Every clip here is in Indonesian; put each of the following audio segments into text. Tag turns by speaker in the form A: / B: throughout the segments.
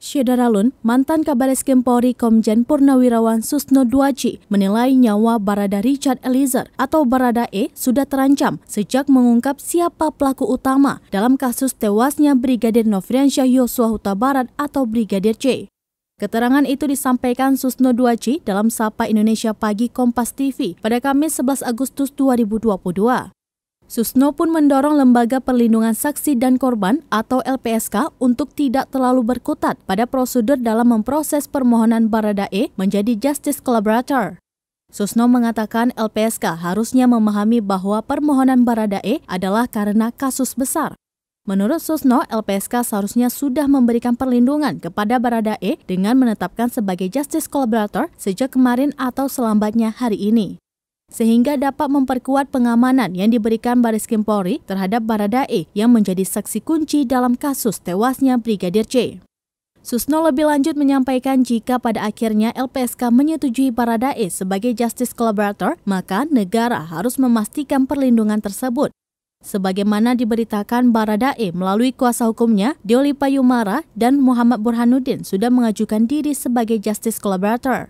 A: Syedaralun, mantan Kabares Polri Komjen Purnawirawan Susno Duaci menilai nyawa Barada Richard Eliezer atau Barada E sudah terancam sejak mengungkap siapa pelaku utama dalam kasus tewasnya Brigadir Nofriansyah Yosua Huta Barat atau Brigadir C. Keterangan itu disampaikan Susno Duaci dalam Sapa Indonesia Pagi Kompas TV pada Kamis 11 Agustus 2022. Susno pun mendorong Lembaga Perlindungan Saksi dan Korban atau LPSK untuk tidak terlalu berkutat pada prosedur dalam memproses permohonan Baradae menjadi justice collaborator. Susno mengatakan LPSK harusnya memahami bahwa permohonan Baradae adalah karena kasus besar. Menurut Susno, LPSK seharusnya sudah memberikan perlindungan kepada Baradae dengan menetapkan sebagai justice collaborator sejak kemarin atau selambatnya hari ini sehingga dapat memperkuat pengamanan yang diberikan Baris Krim Polri terhadap Baradae yang menjadi saksi kunci dalam kasus tewasnya Brigadir C. Susno lebih lanjut menyampaikan jika pada akhirnya LPSK menyetujui Baradae sebagai justice collaborator, maka negara harus memastikan perlindungan tersebut. Sebagaimana diberitakan Baradae melalui kuasa hukumnya, Doli Payumara dan Muhammad Burhanuddin sudah mengajukan diri sebagai justice collaborator.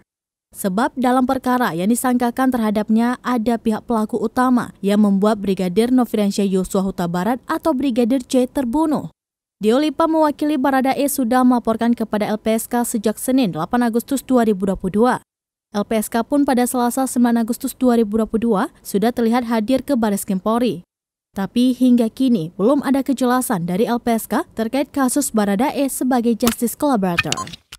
A: Sebab dalam perkara yang disangkakan terhadapnya ada pihak pelaku utama yang membuat Brigadir Nofriansyah Yosua Huta Barat atau Brigadir C terbunuh. Diolipa mewakili Baradae sudah melaporkan kepada LPSK sejak Senin 8 Agustus 2022. LPSK pun pada Selasa 9 Agustus 2022 sudah terlihat hadir ke Baris Kempori. Tapi hingga kini belum ada kejelasan dari LPSK terkait kasus Baradae sebagai justice collaborator.